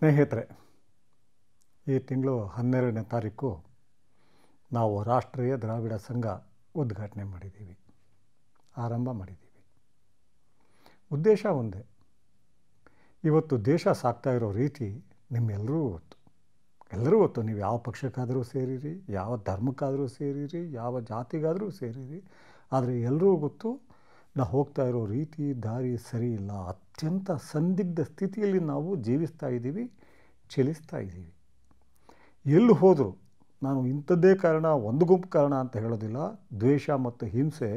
ಸ್ನೇಹಿತರೆ ಈ ತಿಂಗಳು ಹನ್ನೆರಡನೇ ತಾರೀಕು ನಾವು ರಾಷ್ಟ್ರೀಯ ದ್ರಾವಿಡ ಸಂಘ ಉದ್ಘಾಟನೆ ಮಾಡಿದ್ದೀವಿ ಆರಂಭ ಮಾಡಿದ್ದೀವಿ ಉದ್ದೇಶ ಒಂದೇ ಇವತ್ತು ದೇಶ ಸಾಕ್ತಾ ಇರೋ ರೀತಿ ನಿಮ್ಮೆಲ್ಲರೂ ಗೊತ್ತು ಎಲ್ಲರೂ ಗೊತ್ತು ನೀವು ಯಾವ ಪಕ್ಷಕ್ಕಾದರೂ ಸೇರಿರಿ ಯಾವ ಧರ್ಮಕ್ಕಾದರೂ ಸೇರಿರಿ ಯಾವ ಜಾತಿಗಾದರೂ ಸೇರಿರಿ ಆದರೆ ಎಲ್ಲರೂ ಗೊತ್ತು ನಾವು ಹೋಗ್ತಾ ಇರೋ ರೀತಿ ದಾರಿ ಸರಿ ಇಲ್ಲ ಅತ್ಯಂತ ಸಂದಿಗ್ಧ ಸ್ಥಿತಿಯಲ್ಲಿ ನಾವು ಜೀವಿಸ್ತಾ ಇದ್ದೀವಿ ಚಲಿಸ್ತಾ ಇದ್ದೀವಿ ಎಲ್ಲಿ ಹೋದರೂ ನಾನು ಇಂಥದ್ದೇ ಕಾರಣ ಒಂದು ಗುಂಪು ಕಾರಣ ಅಂತ ಹೇಳೋದಿಲ್ಲ ದ್ವೇಷ ಮತ್ತು ಹಿಂಸೆ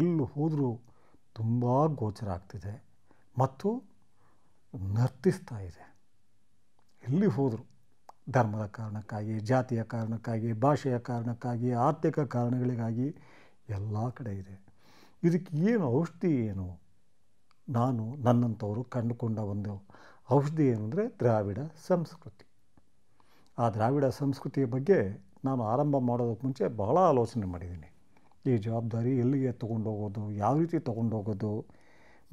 ಎಲ್ಲಿ ಹೋದರೂ ತುಂಬ ಗೋಚರ ಆಗ್ತಿದೆ ಮತ್ತು ನರ್ತಿಸ್ತಾ ಇದೆ ಎಲ್ಲಿ ಹೋದರೂ ಧರ್ಮದ ಕಾರಣಕ್ಕಾಗಿ ಜಾತಿಯ ಕಾರಣಕ್ಕಾಗಿ ಭಾಷೆಯ ಕಾರಣಕ್ಕಾಗಿ ಆರ್ಥಿಕ ಕಾರಣಗಳಿಗಾಗಿ ಎಲ್ಲ ಕಡೆ ಇದೆ ಇದಕ್ಕೆ ಏನು ಔಷಧಿ ಏನು ನಾನು ನನ್ನಂಥವರು ಕಂಡುಕೊಂಡ ಒಂದು ಔಷಧಿ ಏನಂದರೆ ದ್ರಾವಿಡ ಸಂಸ್ಕೃತಿ ಆ ದ್ರಾವಿಡ ಸಂಸ್ಕೃತಿಯ ಬಗ್ಗೆ ನಾನು ಆರಂಭ ಮಾಡೋದಕ್ಕೆ ಮುಂಚೆ ಬಹಳ ಆಲೋಚನೆ ಮಾಡಿದ್ದೀನಿ ಈ ಜವಾಬ್ದಾರಿ ಎಲ್ಲಿಗೆ ತೊಗೊಂಡೋಗೋದು ಯಾವ ರೀತಿ ತೊಗೊಂಡೋಗೋದು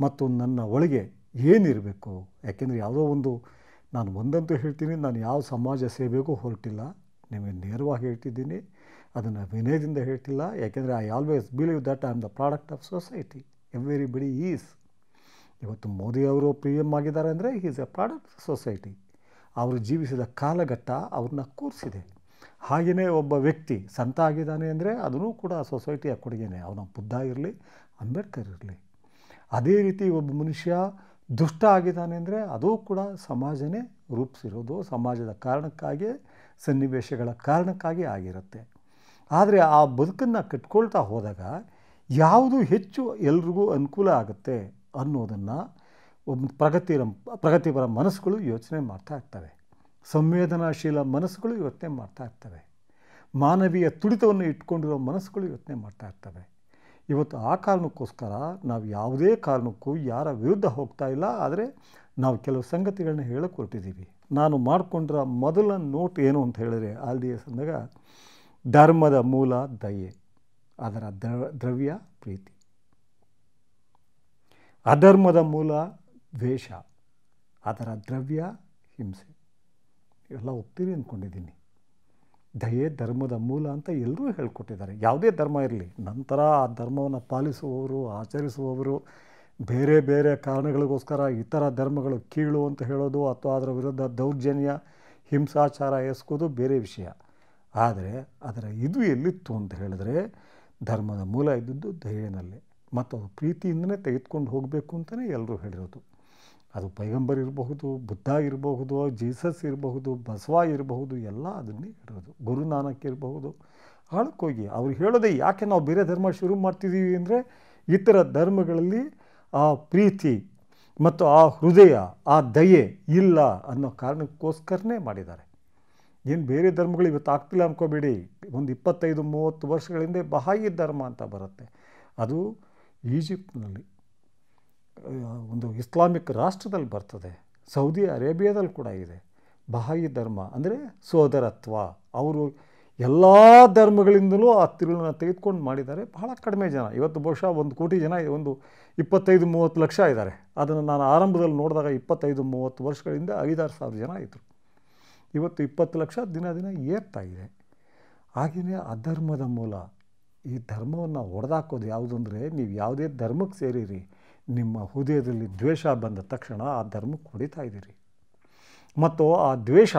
ಮತ್ತು ನನ್ನ ಒಳಗೆ ಏನಿರಬೇಕು ಯಾಕೆಂದರೆ ಯಾವುದೋ ಒಂದು ನಾನು ಒಂದಂತೂ ಹೇಳ್ತೀನಿ ನಾನು ಯಾವ ಸಮಾಜ ಸೇವೆಗೂ ಹೊರಟಿಲ್ಲ ನಿಮಗೆ ನೇರವಾಗಿ ಹೇಳ್ತಿದ್ದೀನಿ ಅದನ್ನು ವಿನಯದಿಂದ ಹೇಳ್ತಿಲ್ಲ ಯಾಕೆಂದರೆ I always believe that I am the product of society everybody is ಇವತ್ತು ಮೋದಿಯವರು ಪಿ ಎಮ್ ಆಗಿದ್ದಾರೆ ಅಂದರೆ ಈಸ್ ಎ ಪ್ರಾಡಕ್ಟ್ ಸೊಸೈಟಿ ಅವರು ಜೀವಿಸಿದ ಕಾಲಘಟ್ಟ ಅವ್ರನ್ನ ಕೂರಿಸಿದೆ ಹಾಗೆಯೇ ಒಬ್ಬ ವ್ಯಕ್ತಿ ಸಂತ ಆಗಿದ್ದಾನೆ ಅಂದರೆ ಅದೂ ಕೂಡ ಸೊಸೈಟಿಯ ಕೊಡುಗೆನೇ ಅವನ ಬುದ್ಧ ಇರಲಿ ಅಂಬೇಡ್ಕರ್ ಇರಲಿ ಅದೇ ರೀತಿ ಒಬ್ಬ ಮನುಷ್ಯ ದುಷ್ಟ ಆಗಿದ್ದಾನೆ ಅಂದರೆ ಅದೂ ಕೂಡ ಸಮಾಜನೇ ರೂಪಿಸಿರೋದು ಸಮಾಜದ ಕಾರಣಕ್ಕಾಗಿ ಸನ್ನಿವೇಶಗಳ ಕಾರಣಕ್ಕಾಗಿ ಆಗಿರುತ್ತೆ ಆದರೆ ಆ ಬದುಕನ್ನು ಕಟ್ಕೊಳ್ತಾ ಹೋದಾಗ ಯಾವುದು ಹೆಚ್ಚು ಎಲ್ರಿಗೂ ಅನುಕೂಲ ಆಗುತ್ತೆ ಅನ್ನೋದನ್ನು ಒಂದು ಪ್ರಗತಿರ ಪ್ರಗತಿಪರ ಮನಸ್ಸುಗಳು ಯೋಚನೆ ಮಾಡ್ತಾ ಇರ್ತವೆ ಸಂವೇದನಾಶೀಲ ಮನಸ್ಸುಗಳು ಯೋಚನೆ ಮಾಡ್ತಾ ಇರ್ತವೆ ಮಾನವೀಯ ತುಡಿತವನ್ನು ಇಟ್ಕೊಂಡಿರೋ ಮನಸ್ಸುಗಳು ಯೋಚನೆ ಮಾಡ್ತಾ ಇರ್ತವೆ ಇವತ್ತು ಆ ಕಾರಣಕ್ಕೋಸ್ಕರ ನಾವು ಯಾವುದೇ ಕಾರಣಕ್ಕೂ ಯಾರ ವಿರುದ್ಧ ಹೋಗ್ತಾ ಇಲ್ಲ ಆದರೆ ನಾವು ಕೆಲವು ಸಂಗತಿಗಳನ್ನ ಹೇಳಿಕೊಟ್ಟಿದ್ದೀವಿ ನಾನು ಮಾಡಿಕೊಂಡ್ರ ಮೊದಲ ನೋಟ್ ಏನು ಅಂತ ಹೇಳಿದ್ರೆ ಆಲ್ ಡಿ ಎಸ್ ಅಂದಾಗ ಧರ್ಮದ ಮೂಲ ದಯೆ ಅದರ ದ್ರವ್ಯ ಪ್ರೀತಿ ಅಧರ್ಮದ ಮೂಲ ದ್ವೇಷ ಅದರ ದ್ರವ್ಯ ಹಿಂಸೆ ಇವೆಲ್ಲ ಒಪ್ತೀರಿ ಅಂದ್ಕೊಂಡಿದ್ದೀನಿ ದಯೆ ಧರ್ಮದ ಮೂಲ ಅಂತ ಎಲ್ಲರೂ ಹೇಳ್ಕೊಟ್ಟಿದ್ದಾರೆ ಯಾವುದೇ ಧರ್ಮ ಇರಲಿ ನಂತರ ಆ ಧರ್ಮವನ್ನು ಪಾಲಿಸುವವರು ಆಚರಿಸುವವರು ಬೇರೆ ಬೇರೆ ಕಾರಣಗಳಿಗೋಸ್ಕರ ಇತರ ಧರ್ಮಗಳು ಕೀಳು ಅಂತ ಹೇಳೋದು ಅಥವಾ ಅದರ ವಿರುದ್ಧ ದೌರ್ಜನ್ಯ ಹಿಂಸಾಚಾರ ಎಸ್ಕೋದು ಬೇರೆ ವಿಷಯ ಆದರೆ ಅದರ ಇದು ಎಲ್ಲಿತ್ತು ಅಂತ ಹೇಳಿದ್ರೆ ಧರ್ಮದ ಮೂಲ ಇದ್ದದ್ದು ದಯೆಯಲ್ಲಿ ಮತ್ತು ಅದು ಪ್ರೀತಿಯಿಂದನೇ ತೆಗೆದುಕೊಂಡು ಹೋಗಬೇಕು ಅಂತಲೇ ಎಲ್ಲರೂ ಹೇಳಿರೋದು ಅದು ಪೈಗಂಬರ್ ಇರಬಹುದು ಬುದ್ಧ ಇರಬಹುದು ಜೀಸಸ್ ಇರಬಹುದು ಬಸವ ಇರಬಹುದು ಎಲ್ಲ ಅದನ್ನೇ ಇರೋದು ಗುರುನಾನಕ್ ಇರಬಹುದು ಹಾಳಕ್ಕೋಗಿ ಅವ್ರು ಹೇಳೋದೇ ಯಾಕೆ ನಾವು ಬೇರೆ ಧರ್ಮ ಶುರು ಮಾಡ್ತಿದ್ದೀವಿ ಅಂದರೆ ಇತರ ಧರ್ಮಗಳಲ್ಲಿ ಆ ಪ್ರೀತಿ ಮತ್ತು ಆ ಹೃದಯ ಆ ದಯೆ ಇಲ್ಲ ಅನ್ನೋ ಕಾರಣಕ್ಕೋಸ್ಕರನೇ ಮಾಡಿದ್ದಾರೆ ಏನು ಬೇರೆ ಧರ್ಮಗಳು ಇವತ್ತು ಆಗ್ತಿಲ್ಲ ಅಂದ್ಕೋಬೇಡಿ ಒಂದು ಇಪ್ಪತ್ತೈದು ಮೂವತ್ತು ವರ್ಷಗಳಿಂದ ಬಹಾಯಿ ಧರ್ಮ ಅಂತ ಬರುತ್ತೆ ಅದು ಈಜಿಪ್ಟ್ನಲ್ಲಿ ಒಂದು ಇಸ್ಲಾಮಿಕ್ ರಾಷ್ಟ್ರದಲ್ಲಿ ಬರ್ತದೆ ಸೌದಿ ಅರೇಬಿಯಾದಲ್ಲಿ ಕೂಡ ಇದೆ ಬಹಾಯಿ ಧರ್ಮ ಅಂದರೆ ಸೋದರತ್ವ ಅವರು ಎಲ್ಲ ಧರ್ಮಗಳಿಂದಲೂ ಆ ತಿರುಳನ್ನು ತೆಗೆದುಕೊಂಡು ಮಾಡಿದ್ದಾರೆ ಬಹಳ ಕಡಿಮೆ ಜನ ಇವತ್ತು ಬಹುಶಃ ಒಂದು ಕೋಟಿ ಜನ ಒಂದು ಇಪ್ಪತ್ತೈದು ಮೂವತ್ತು ಲಕ್ಷ ಇದ್ದಾರೆ ಅದನ್ನು ನಾನು ಆರಂಭದಲ್ಲಿ ನೋಡಿದಾಗ ಇಪ್ಪತ್ತೈದು ಮೂವತ್ತು ವರ್ಷಗಳಿಂದ ಐದಾರು ಸಾವಿರ ಜನ ಇದ್ದರು ಇವತ್ತು ಇಪ್ಪತ್ತು ಲಕ್ಷ ದಿನ ದಿನ ಏರ್ತಾ ಇದೆ ಹಾಗೆಯೇ ಅಧರ್ಮದ ಮೂಲ ಈ ಧರ್ಮವನ್ನು ಹೊಡೆದಾಕೋದು ಯಾವುದಂದರೆ ನೀವು ಯಾವುದೇ ಧರ್ಮಕ್ಕೆ ಸೇರಿರಿ ನಿಮ್ಮ ಹೃದಯದಲ್ಲಿ ದ್ವೇಷ ಬಂದ ತಕ್ಷಣ ಆ ಧರ್ಮಕ್ಕೆ ಹೊಡಿತಾ ಇದ್ದೀರಿ ಮತ್ತು ಆ ದ್ವೇಷ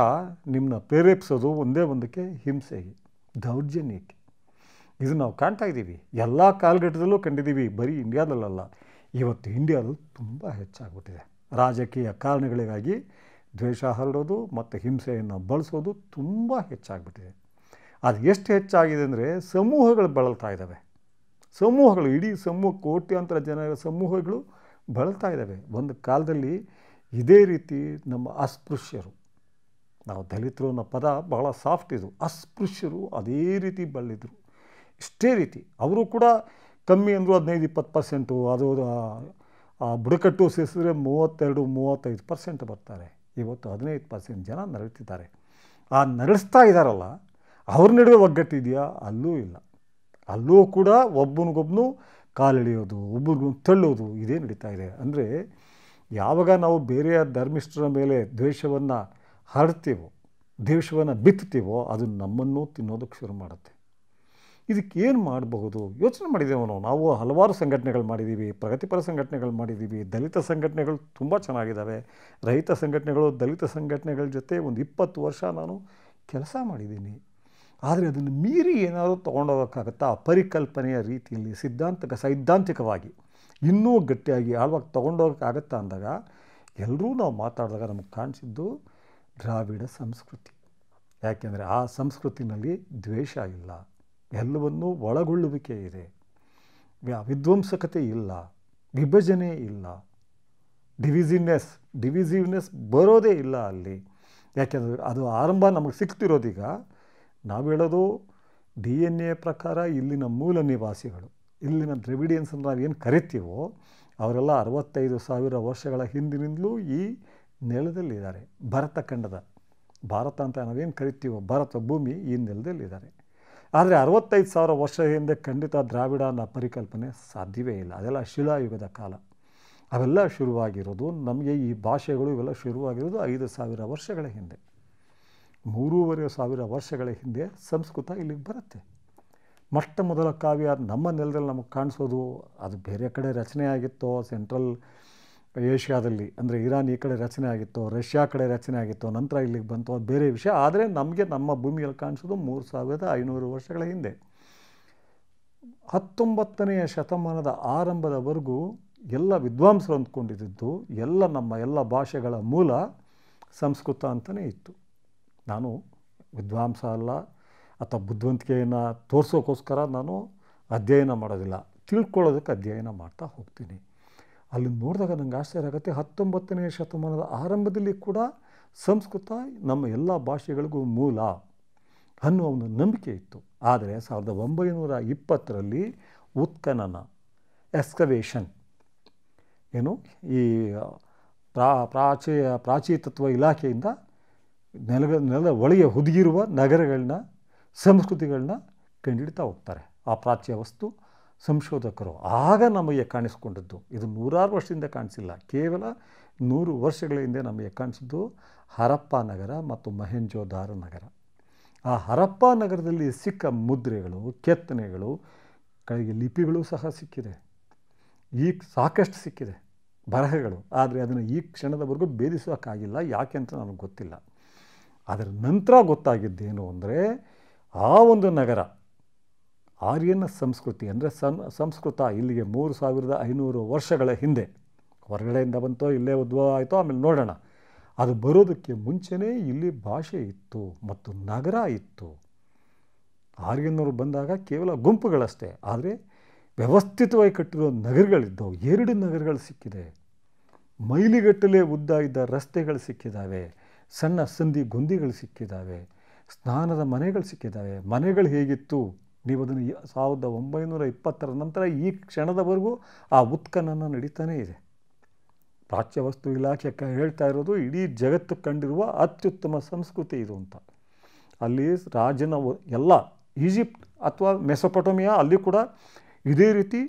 ನಿಮ್ಮನ್ನ ಪ್ರೇರೇಪಿಸೋದು ಒಂದೇ ಒಂದಕ್ಕೆ ಹಿಂಸೆಗೆ ದೌರ್ಜನ್ಯಕ್ಕೆ ಇದು ನಾವು ಕಾಣ್ತಾ ಇದ್ದೀವಿ ಎಲ್ಲ ಕಾಲಘಟ್ಟದಲ್ಲೂ ಕಂಡಿದ್ದೀವಿ ಬರೀ ಇಂಡಿಯಾದಲ್ಲಲ್ಲ ಇವತ್ತು ಇಂಡಿಯಾದಲ್ಲಿ ತುಂಬ ಹೆಚ್ಚಾಗ್ಬಿಟ್ಟಿದೆ ರಾಜಕೀಯ ಕಾರಣಗಳಿಗಾಗಿ ದ್ವೇಷ ಹರಡೋದು ಮತ್ತು ಹಿಂಸೆಯನ್ನು ಬಳಸೋದು ತುಂಬ ಹೆಚ್ಚಾಗ್ಬಿಟ್ಟಿದೆ ಅದು ಎಷ್ಟು ಹೆಚ್ಚಾಗಿದೆ ಅಂದರೆ ಸಮೂಹಗಳು ಬಳಲ್ತಾ ಇದ್ದಾವೆ ಸಮೂಹಗಳು ಇಡೀ ಸಮೂಹ ಕೋಟ್ಯಾಂತರ ಜನರ ಸಮೂಹಗಳು ಬಳಲ್ತಾ ಇದ್ದಾವೆ ಒಂದು ಕಾಲದಲ್ಲಿ ಇದೇ ರೀತಿ ನಮ್ಮ ಅಸ್ಪೃಶ್ಯರು ನಾವು ದಲಿತರು ಅನ್ನೋ ಪದ ಬಹಳ ಸಾಫ್ಟ್ ಇದು ಅಸ್ಪೃಶ್ಯರು ಅದೇ ರೀತಿ ಬಳ್ಳಿದ್ರು ಇಷ್ಟೇ ರೀತಿ ಅವರು ಕೂಡ ಕಮ್ಮಿ ಅಂದರು ಹದಿನೈದು ಇಪ್ಪತ್ತು ಪರ್ಸೆಂಟು ಅದು ಆ ಬುಡಕಟ್ಟು ಸೇರಿಸಿದ್ರೆ ಮೂವತ್ತೆರಡು ಮೂವತ್ತೈದು ಪರ್ಸೆಂಟ್ ಬರ್ತಾರೆ ಇವತ್ತು ಹದಿನೈದು ಪರ್ಸೆಂಟ್ ಜನ ನಡೀತಿದ್ದಾರೆ ಆ ನಡೆಸ್ತಾ ಇದ್ದಾರಲ್ಲ ಅವ್ರ ನಡುವೆ ಒಗ್ಗಟ್ಟಿದೆಯಾ ಅಲ್ಲೂ ಇಲ್ಲ ಅಲ್ಲೂ ಕೂಡ ಒಬ್ಬನಿಗೊಬ್ಬನು ಕಾಲೆಳೆಯೋದು ಒಬ್ಬರಿಗೊಂದು ತಳ್ಳೋದು ಇದೇ ನಡೀತಾ ಇದೆ ಅಂದರೆ ಯಾವಾಗ ನಾವು ಬೇರೆಯ ಧರ್ಮಿಷ್ಠರ ಮೇಲೆ ದ್ವೇಷವನ್ನು ಹರಡ್ತೀವೋ ದ್ವೇಷವನ್ನು ಬಿತ್ತುತ್ತೀವೋ ಅದು ನಮ್ಮನ್ನು ತಿನ್ನೋದಕ್ಕೆ ಶುರು ಮಾಡುತ್ತೆ ಇದಕ್ಕೇನು ಮಾಡಬಹುದು ಯೋಚನೆ ಮಾಡಿದ್ದೇವೆ ನಾವು ನಾವು ಹಲವಾರು ಸಂಘಟನೆಗಳು ಮಾಡಿದ್ದೀವಿ ಪ್ರಗತಿಪರ ಸಂಘಟನೆಗಳು ಮಾಡಿದ್ದೀವಿ ದಲಿತ ಸಂಘಟನೆಗಳು ತುಂಬ ಚೆನ್ನಾಗಿದ್ದಾವೆ ರೈತ ಸಂಘಟನೆಗಳು ದಲಿತ ಸಂಘಟನೆಗಳ ಜೊತೆ ಒಂದು ಇಪ್ಪತ್ತು ವರ್ಷ ನಾನು ಕೆಲಸ ಮಾಡಿದ್ದೀನಿ ಆದರೆ ಅದನ್ನು ಮೀರಿ ಏನಾದರೂ ತೊಗೊಂಡೋಗೋಕ್ಕಾಗತ್ತಾ ಪರಿಕಲ್ಪನೆಯ ರೀತಿಯಲ್ಲಿ ಸಿದ್ಧಾಂತಕ ಸೈದ್ಧಾಂತಿಕವಾಗಿ ಇನ್ನೂ ಗಟ್ಟಿಯಾಗಿ ಆಳ್ವಾಗಿ ತೊಗೊಂಡೋಗೋಕ್ಕಾಗತ್ತಾ ಅಂದಾಗ ಎಲ್ಲರೂ ನಾವು ಮಾತಾಡಿದಾಗ ನಮಗೆ ಕಾಣಿಸಿದ್ದು ದ್ರಾವಿಡ ಸಂಸ್ಕೃತಿ ಯಾಕೆಂದರೆ ಆ ಸಂಸ್ಕೃತಿನಲ್ಲಿ ದ್ವೇಷ ಇಲ್ಲ ಎಲ್ಲವನ್ನೂ ಒಳಗೊಳ್ಳುವಿಕೆ ಇದೆ ವಿಧ್ವಂಸಕತೆ ಇಲ್ಲ ವಿಭಜನೆ ಇಲ್ಲ ಡಿವಿಸಿವ್ನೆಸ್ ಡಿವಿಸಿವ್ನೆಸ್ ಬರೋದೇ ಇಲ್ಲ ಅಲ್ಲಿ ಯಾಕೆಂದರೆ ಅದು ಆರಂಭ ನಮಗೆ ಸಿಗ್ತಿರೋದೀಗ ನಾವು ಹೇಳೋದು ಡಿ ಎನ್ ಎ ಪ್ರಕಾರ ಇಲ್ಲಿನ ಮೂಲ ನಿವಾಸಿಗಳು ಇಲ್ಲಿನ ದ್ರವಿಡಿಯನ್ಸ್ ನಾವು ಏನು ಕರಿತೀವೋ ಅವರೆಲ್ಲ ಅರವತ್ತೈದು ಸಾವಿರ ವರ್ಷಗಳ ಹಿಂದಿನಿಂದಲೂ ಈ ನೆಲದಲ್ಲಿದ್ದಾರೆ ಭರತ ಖಂಡದ ಭಾರತ ಅಂತ ನಾವೇನು ಕರಿತೀವೋ ಭಾರತ ಭೂಮಿ ಈ ನೆಲದಲ್ಲಿದ್ದಾರೆ ಆದರೆ ಅರವತ್ತೈದು ಸಾವಿರ ವರ್ಷ ಹಿಂದೆ ಖಂಡಿತ ದ್ರಾವಿಡ ಅನ್ನೋ ಪರಿಕಲ್ಪನೆ ಸಾಧ್ಯವೇ ಇಲ್ಲ ಅದೆಲ್ಲ ಶಿಲಾಯುಗದ ಕಾಲ ಅವೆಲ್ಲ ಶುರುವಾಗಿರೋದು ನಮಗೆ ಈ ಭಾಷೆಗಳು ಇವೆಲ್ಲ ಶುರುವಾಗಿರೋದು ಐದು ಸಾವಿರ ವರ್ಷಗಳ ಹಿಂದೆ ಮೂರುವರೆ ಸಾವಿರ ವರ್ಷಗಳ ಹಿಂದೆ ಸಂಸ್ಕೃತ ಇಲ್ಲಿಗೆ ಬರುತ್ತೆ ಮೊಟ್ಟ ಮೊದಲ ಕಾವ್ಯ ನಮ್ಮ ನೆಲದಲ್ಲಿ ನಮಗೆ ಕಾಣಿಸೋದು ಅದು ಬೇರೆ ಕಡೆ ರಚನೆ ಆಗಿತ್ತೋ ಸೆಂಟ್ರಲ್ ಏಷ್ಯಾದಲ್ಲಿ ಅಂದರೆ ಇರಾನ್ ಈ ಕಡೆ ರಚನೆ ಆಗಿತ್ತು ರಷ್ಯಾ ಕಡೆ ರಚನೆ ಆಗಿತ್ತೋ ನಂತರ ಇಲ್ಲಿಗೆ ಬಂತು ಅದು ಬೇರೆ ವಿಷಯ ಆದರೆ ನಮಗೆ ನಮ್ಮ ಭೂಮಿಯಲ್ಲಿ ಕಾಣಿಸೋದು ಮೂರು ಸಾವಿರದ ಐನೂರು ವರ್ಷಗಳ ಹಿಂದೆ ಹತ್ತೊಂಬತ್ತನೆಯ ಶತಮಾನದ ಆರಂಭದವರೆಗೂ ಎಲ್ಲ ವಿದ್ವಾಂಸರು ಅಂದ್ಕೊಂಡಿದ್ದು ಎಲ್ಲ ನಮ್ಮ ಎಲ್ಲ ಭಾಷೆಗಳ ಮೂಲ ಸಂಸ್ಕೃತ ಅಂತಲೇ ಇತ್ತು ನಾನು ವಿದ್ವಾಂಸ ಅಲ್ಲ ಅಥವಾ ಬುದ್ಧಿವಂತಿಕೆಯನ್ನು ತೋರಿಸೋಕ್ಕೋಸ್ಕರ ನಾನು ಅಧ್ಯಯನ ಮಾಡೋದಿಲ್ಲ ತಿಳ್ಕೊಳ್ಳೋದಕ್ಕೆ ಅಧ್ಯಯನ ಮಾಡ್ತಾ ಹೋಗ್ತೀನಿ ಅಲ್ಲಿ ನೋಡಿದಾಗ ನನಗೆ ಆಶ್ಚರ್ಯ ಆಗುತ್ತೆ ಹತ್ತೊಂಬತ್ತನೇ ಶತಮಾನದ ಆರಂಭದಲ್ಲಿ ಕೂಡ ಸಂಸ್ಕೃತ ನಮ್ಮ ಎಲ್ಲ ಭಾಷೆಗಳಿಗೂ ಮೂಲ ಅನ್ನುವ ಒಂದು ನಂಬಿಕೆ ಇತ್ತು ಆದರೆ ಸಾವಿರದ ಒಂಬೈನೂರ ಇಪ್ಪತ್ತರಲ್ಲಿ ಉತ್ಖನನ ಎಸ್ಕವೇಷನ್ ಏನು ಈ ಪ್ರಾ ಪ್ರಾಚೀ ಪ್ರಾಚೀತತ್ವ ಇಲಾಖೆಯಿಂದ ನೆಲ ನೆಲದ ಒಳಗೆ ಹುದುಗಿರುವ ನಗರಗಳನ್ನ ಸಂಸ್ಕೃತಿಗಳನ್ನ ಕಂಡಿಡಿತಾ ಹೋಗ್ತಾರೆ ಆ ಪ್ರಾಚ್ಯ ವಸ್ತು ಸಂಶೋಧಕರು ಆಗ ನಮಗೆ ಕಾಣಿಸ್ಕೊಂಡದ್ದು ಇದು ನೂರಾರು ವರ್ಷದಿಂದ ಕಾಣಿಸಿಲ್ಲ ಕೇವಲ ನೂರು ವರ್ಷಗಳ ಹಿಂದೆ ನಮಗೆ ಕಾಣಿಸಿದ್ದು ಹರಪ್ಪ ನಗರ ಮತ್ತು ಮಹೆಂಜೋದಾರ ನಗರ ಆ ಹರಪ್ಪ ನಗರದಲ್ಲಿ ಸಿಕ್ಕ ಮುದ್ರೆಗಳು ಕೆತ್ತನೆಗಳು ಕೈಗೆ ಲಿಪಿಗಳು ಸಹ ಸಿಕ್ಕಿದೆ ಈ ಸಾಕಷ್ಟು ಸಿಕ್ಕಿದೆ ಬರಹಗಳು ಆದರೆ ಅದನ್ನು ಈ ಕ್ಷಣದವರೆಗೂ ಭೇದಿಸೋಕ್ಕಾಗಿಲ್ಲ ಯಾಕೆ ಅಂತ ನನಗೆ ಗೊತ್ತಿಲ್ಲ ಅದರ ನಂತರ ಗೊತ್ತಾಗಿದ್ದೇನು ಅಂದರೆ ಆ ಒಂದು ನಗರ ಆರ್ಯನ ಸಂಸ್ಕೃತಿ ಅಂದರೆ ಸಂಸ್ಕೃತ ಇಲ್ಲಿಗೆ ಮೂರು ಸಾವಿರದ ಐನೂರು ವರ್ಷಗಳ ಹಿಂದೆ ಹೊರಗಡೆಯಿಂದ ಬಂತೋ ಇಲ್ಲೇ ಉದ್ಭವ ಆಯಿತೋ ಆಮೇಲೆ ನೋಡೋಣ ಅದು ಬರೋದಕ್ಕೆ ಮುಂಚೆನೇ ಇಲ್ಲಿ ಭಾಷೆ ಇತ್ತು ಮತ್ತು ನಗರ ಇತ್ತು ಆರ್ಯನವರು ಬಂದಾಗ ಕೇವಲ ಗುಂಪುಗಳಷ್ಟೇ ಆದರೆ ವ್ಯವಸ್ಥಿತವಾಗಿ ಕಟ್ಟಿರೋ ನಗರಗಳಿದ್ದವು ಎರಡು ನಗರಗಳು ಸಿಕ್ಕಿದೆ ಮೈಲಿಗಟ್ಟಲೆ ಉದ್ದ ಇದ್ದ ರಸ್ತೆಗಳು ಸಿಕ್ಕಿದ್ದಾವೆ ಸಣ್ಣ ಸಂಧಿ ಗೊಂದಿಗಳು ಸಿಕ್ಕಿದ್ದಾವೆ ಸ್ನಾನದ ಮನೆಗಳು ಸಿಕ್ಕಿದ್ದಾವೆ ಮನೆಗಳು ಹೇಗಿತ್ತು ನೀವು ಅದನ್ನು ಸಾವಿರದ ಒಂಬೈನೂರ ಇಪ್ಪತ್ತರ ನಂತರ ಈ ಕ್ಷಣದವರೆಗೂ ಆ ಉತ್ಕನನ ನಡೀತಾನೇ ಇದೆ ಪ್ರಾಚ್ಯ ವಸ್ತು ಇಲಾಖೆ ಕ ಹೇಳ್ತಾ ಇರೋದು ಇಡೀ ಜಗತ್ತು ಕಂಡಿರುವ ಅತ್ಯುತ್ತಮ ಸಂಸ್ಕೃತಿ ಇದು ಅಂತ ಅಲ್ಲಿ ರಾಜನ ಎಲ್ಲ ಈಜಿಪ್ಟ್ ಅಥವಾ ಮೆಸೊಪಟೋಮಿಯಾ ಅಲ್ಲಿ ಕೂಡ ಇದೇ ರೀತಿ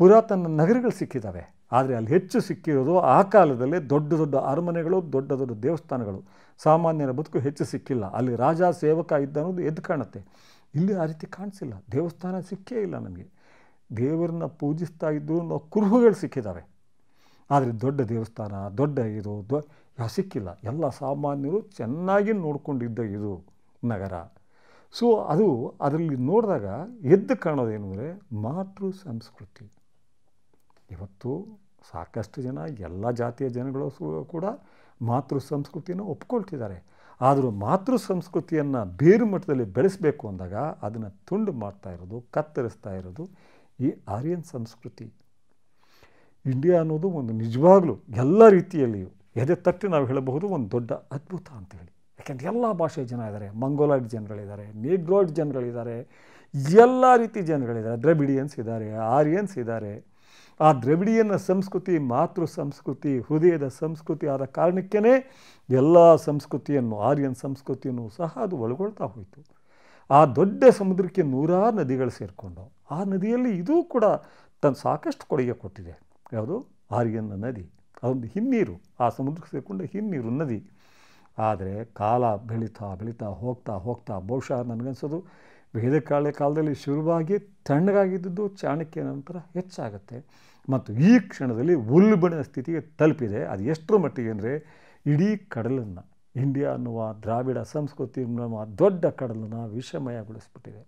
ಪುರಾತನ ನಗರಗಳು ಸಿಕ್ಕಿದ್ದಾವೆ ಆದರೆ ಅಲ್ಲಿ ಹೆಚ್ಚು ಸಿಕ್ಕಿರೋದು ಆ ಕಾಲದಲ್ಲಿ ದೊಡ್ಡ ದೊಡ್ಡ ಅರಮನೆಗಳು ದೊಡ್ಡ ದೊಡ್ಡ ದೇವಸ್ಥಾನಗಳು ಸಾಮಾನ್ಯರ ಬದುಕು ಹೆಚ್ಚು ಸಿಕ್ಕಿಲ್ಲ ಅಲ್ಲಿ ರಾಜ ಸೇವಕ ಇದ್ದ ಅನ್ನೋದು ಎದ್ದು ಕಾಣುತ್ತೆ ಇಲ್ಲಿ ಆ ರೀತಿ ಕಾಣಿಸಿಲ್ಲ ದೇವಸ್ಥಾನ ಸಿಕ್ಕೇ ಇಲ್ಲ ನಮಗೆ ದೇವರನ್ನ ಪೂಜಿಸ್ತಾ ಇದ್ದರೂ ನಾವು ಕುರುಹುಗಳು ಸಿಕ್ಕಿದ್ದಾವೆ ಆದರೆ ದೊಡ್ಡ ದೇವಸ್ಥಾನ ದೊಡ್ಡ ಇದು ದೊ ಸಿಕ್ಕಿಲ್ಲ ಎಲ್ಲ ಸಾಮಾನ್ಯರು ಚೆನ್ನಾಗಿ ನೋಡಿಕೊಂಡಿದ್ದ ಇದು ನಗರ ಸೊ ಅದು ಅದರಲ್ಲಿ ನೋಡಿದಾಗ ಎದ್ದು ಕಾಣೋದೇನೆಂದರೆ ಮಾತೃ ಸಂಸ್ಕೃತಿ ಇವತ್ತು ಸಾಕಷ್ಟು ಜನ ಎಲ್ಲ ಜಾತಿಯ ಜನಗಳು ಕೂಡ ಮಾತೃ ಸಂಸ್ಕೃತಿಯನ್ನು ಒಪ್ಕೊಳ್ತಿದ್ದಾರೆ ಆದರೂ ಮಾತೃ ಸಂಸ್ಕೃತಿಯನ್ನು ಬೇರು ಮಟ್ಟದಲ್ಲಿ ಬೆಳೆಸಬೇಕು ಅಂದಾಗ ಅದನ್ನು ತುಂಡು ಮಾಡ್ತಾ ಇರೋದು ಕತ್ತರಿಸ್ತಾ ಇರೋದು ಈ ಆರ್ಯನ್ ಸಂಸ್ಕೃತಿ ಇಂಡಿಯಾ ಅನ್ನೋದು ಒಂದು ನಿಜವಾಗ್ಲೂ ಎಲ್ಲ ರೀತಿಯಲ್ಲಿಯೂ ಎದೆ ತಟ್ಟಿ ನಾವು ಹೇಳಬಹುದು ಒಂದು ದೊಡ್ಡ ಅದ್ಭುತ ಅಂತೇಳಿ ಯಾಕೆಂದರೆ ಎಲ್ಲ ಭಾಷೆಯ ಜನ ಇದ್ದಾರೆ ಮಂಗೋಲಾಯ್ಡ್ ಜನಗಳಿದ್ದಾರೆ ನೇಗ್ರೋಯ್ಡ್ ಜನಗಳಿದ್ದಾರೆ ಎಲ್ಲ ರೀತಿ ಜನಗಳಿದ್ದಾರೆ ದ್ರಬಿಡಿಯನ್ಸ್ ಇದ್ದಾರೆ ಆರ್ಯನ್ಸ್ ಇದ್ದಾರೆ ಆ ದ್ರವಿಡಿಯನ ಸಂಸ್ಕೃತಿ ಮಾತೃ ಸಂಸ್ಕೃತಿ ಹೃದಯದ ಸಂಸ್ಕೃತಿ ಆದ ಕಾರಣಕ್ಕೇ ಎಲ್ಲ ಸಂಸ್ಕೃತಿಯನ್ನು ಆರ್ಯನ್ ಸಂಸ್ಕೃತಿಯನ್ನು ಸಹ ಅದು ಒಳಗೊಳ್ತಾ ಹೋಯಿತು ಆ ದೊಡ್ಡ ಸಮುದ್ರಕ್ಕೆ ನೂರಾರು ನದಿಗಳು ಸೇರಿಕೊಂಡು ಆ ನದಿಯಲ್ಲಿ ಇದೂ ಕೂಡ ತನ್ನ ಸಾಕಷ್ಟು ಕೊಡುಗೆ ಕೊಟ್ಟಿದೆ ಯಾವುದು ಆರ್ಯನ ನದಿ ಅದೊಂದು ಹಿನ್ನೀರು ಆ ಸಮುದ್ರಕ್ಕೆ ಸೇರಿಕೊಂಡ ಹಿನ್ನೀರು ನದಿ ಆದರೆ ಕಾಲ ಬೆಳೀತಾ ಬೆಳೀತಾ ಹೋಗ್ತಾ ಹೋಗ್ತಾ ಬಹುಶಃ ನನಗನ್ಸೋದು ವೇದ ಕಾಲದಲ್ಲಿ ಶುರುವಾಗಿ ತಣ್ಣಗಾಗಿದ್ದು ಚಾಣಕ್ಯ ನಂತರ ಹೆಚ್ಚಾಗುತ್ತೆ ಮತ್ತು ಈ ಕ್ಷಣದಲ್ಲಿ ಉಲ್ಬಣದ ಸ್ಥಿತಿಗೆ ತಲುಪಿದೆ ಅದು ಎಷ್ಟರ ಮಟ್ಟಿಗೆ ಅಂದರೆ ಇಡೀ ಕಡಲನ್ನು ಇಂಡಿಯಾ ಅನ್ನುವ ದ್ರಾವಿಡ ಸಂಸ್ಕೃತಿ ಅನ್ನುವ ದೊಡ್ಡ ಕಡಲನ್ನು ವಿಷಮಯಗೊಳಿಸ್ಬಿಟ್ಟಿದೆ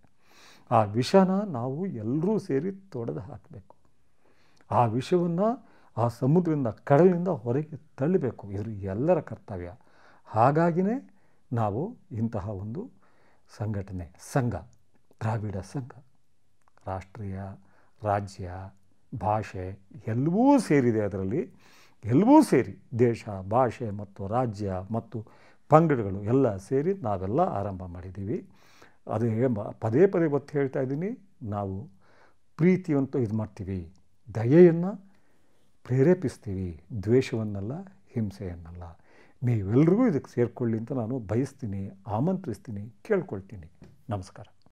ಆ ವಿಷನ ನಾವು ಎಲ್ಲರೂ ಸೇರಿ ತೊಡೆದು ಹಾಕಬೇಕು ಆ ವಿಷವನ್ನು ಆ ಸಮುದ್ರದಿಂದ ಕಡಲಿನಿಂದ ಹೊರಗೆ ತಳ್ಳಬೇಕು ಇದು ಎಲ್ಲರ ಕರ್ತವ್ಯ ಹಾಗಾಗಿನೇ ನಾವು ಇಂತಹ ಒಂದು ಸಂಘಟನೆ ಸಂಘ ದ್ರಾವಿಡ ಸಂಘ ರಾಷ್ಟ್ರೀಯ ರಾಜ್ಯ ಭಾಷೆ ಎಲ್ಲವೂ ಸೇರಿದೆ ಅದರಲ್ಲಿ ಎಲ್ಲವೂ ಸೇರಿ ದೇಶ ಭಾಷೆ ಮತ್ತು ರಾಜ್ಯ ಮತ್ತು ಪಂಗಡಗಳು ಎಲ್ಲ ಸೇರಿ ನಾವೆಲ್ಲ ಆರಂಭ ಮಾಡಿದ್ದೀವಿ ಅದು ಪದೇ ಪದೇ ಗೊತ್ತು ಹೇಳ್ತಾ ಇದ್ದೀನಿ ನಾವು ಪ್ರೀತಿಯಂತೂ ಇದು ಮಾಡ್ತೀವಿ ದಯೆಯನ್ನು ಪ್ರೇರೇಪಿಸ್ತೀವಿ ದ್ವೇಷವನ್ನಲ್ಲ ಹಿಂಸೆಯನ್ನಲ್ಲ ನೀವೆಲ್ರಿಗೂ ಇದಕ್ಕೆ ಸೇರಿಕೊಳ್ಳಿ ಅಂತ ನಾನು ಬಯಸ್ತೀನಿ ಆಮಂತ್ರಿಸ್ತೀನಿ ಕೇಳ್ಕೊಳ್ತೀನಿ ನಮಸ್ಕಾರ